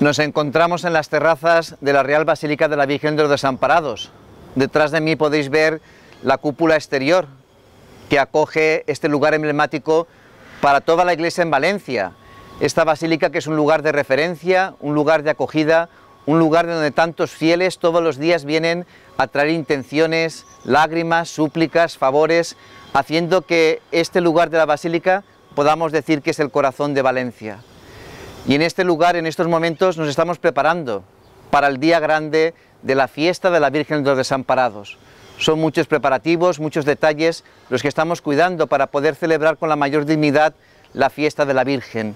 Nos encontramos en las terrazas de la Real Basílica de la Virgen de los Desamparados. Detrás de mí podéis ver la cúpula exterior que acoge este lugar emblemático para toda la iglesia en Valencia. Esta basílica que es un lugar de referencia, un lugar de acogida, un lugar de donde tantos fieles todos los días vienen a traer intenciones, lágrimas, súplicas, favores, haciendo que este lugar de la basílica podamos decir que es el corazón de Valencia. Y en este lugar, en estos momentos, nos estamos preparando para el día grande de la fiesta de la Virgen de los Desamparados. Son muchos preparativos, muchos detalles los que estamos cuidando para poder celebrar con la mayor dignidad la fiesta de la Virgen.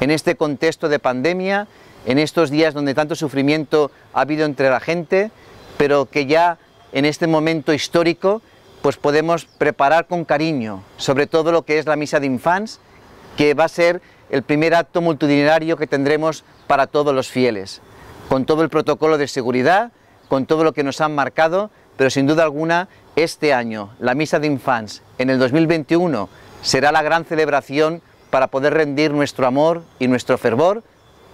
En este contexto de pandemia, en estos días donde tanto sufrimiento ha habido entre la gente, pero que ya en este momento histórico pues podemos preparar con cariño sobre todo lo que es la misa de infants, que va a ser el primer acto multitudinario que tendremos para todos los fieles, con todo el protocolo de seguridad, con todo lo que nos han marcado, pero sin duda alguna este año, la Misa de Infants, en el 2021, será la gran celebración para poder rendir nuestro amor y nuestro fervor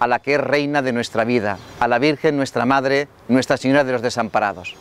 a la que es reina de nuestra vida, a la Virgen, nuestra Madre, Nuestra Señora de los Desamparados.